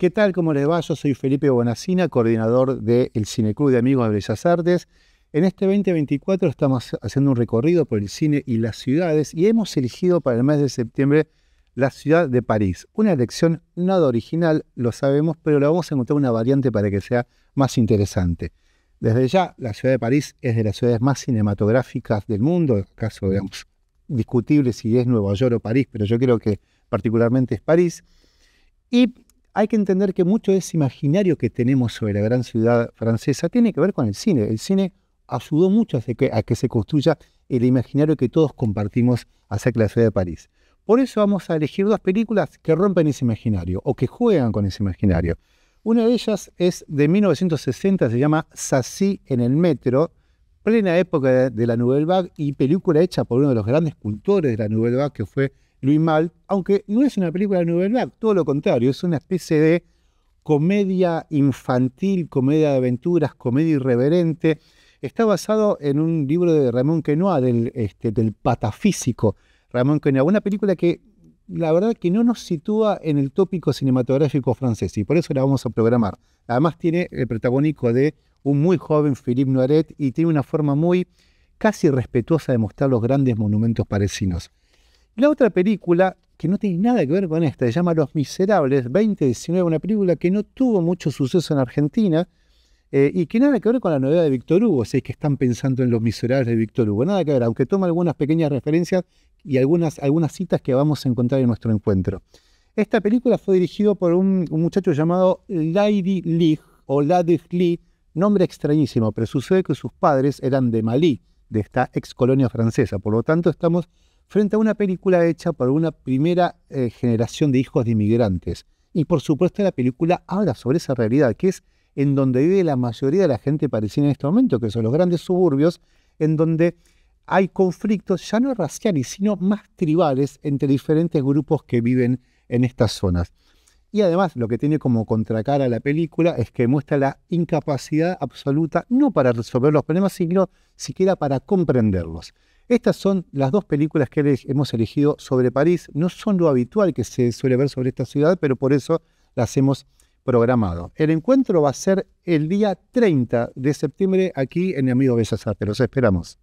¿Qué tal? ¿Cómo les va? Yo soy Felipe Bonacina, coordinador del Cineclub de Amigos de Bellas Artes. En este 2024 estamos haciendo un recorrido por el cine y las ciudades y hemos elegido para el mes de septiembre la ciudad de París. Una elección nada original, lo sabemos, pero le vamos a encontrar una variante para que sea más interesante. Desde ya, la ciudad de París es de las ciudades más cinematográficas del mundo, en caso, digamos, discutible si es Nueva York o París, pero yo creo que particularmente es París. Y hay que entender que mucho de ese imaginario que tenemos sobre la gran ciudad francesa tiene que ver con el cine. El cine ayudó mucho a que, se construya el imaginario que todos compartimos acerca de la ciudad de París. Por eso vamos a elegir dos películas que rompen ese imaginario o que juegan con ese imaginario. Una de ellas es de 1960, se llama Sassy en el metro, plena época de la Nouvelle Vague y película hecha por uno de los grandes cultores de la Nouvelle Vague que fue Luis Mal, aunque no es una película de novedad, todo lo contrario, es una especie de comedia infantil, comedia de aventuras, comedia irreverente. Está basado en un libro de Ramón Quenoa, del, este, del patafísico Ramón Quenoa, una película que la verdad que no nos sitúa en el tópico cinematográfico francés y por eso la vamos a programar. Además tiene el protagónico de un muy joven Philippe Noiret y tiene una forma muy casi respetuosa de mostrar los grandes monumentos parisinos. La otra película, que no tiene nada que ver con esta, se llama Los Miserables 2019, una película que no tuvo mucho suceso en Argentina eh, y que nada que ver con la novela de Víctor Hugo, si es que están pensando en Los Miserables de Víctor Hugo, nada que ver, aunque toma algunas pequeñas referencias y algunas, algunas citas que vamos a encontrar en nuestro encuentro. Esta película fue dirigida por un, muchacho llamado Lady Lee o Ladig Lee, nombre extrañísimo, pero sucede que sus padres eran de Malí, de esta ex colonia francesa. Por lo tanto, estamos frente a una película hecha por una primera eh, generación de hijos de inmigrantes. Y por supuesto la película habla sobre esa realidad, que es en donde vive la mayoría de la gente parisina en este momento, que son los grandes suburbios, en donde hay conflictos ya no raciales, sino más tribales entre diferentes grupos que viven en estas zonas. Y además lo que tiene como contracara la película es que muestra la incapacidad absoluta, no para resolver los problemas, sino siquiera para comprenderlos. Estas son las dos películas que hemos elegido sobre París. No son lo habitual que se suele ver sobre esta ciudad, pero por eso las hemos programado. El encuentro va a ser el día 30 de septiembre aquí en el amigo Bellas Artes. Los esperamos.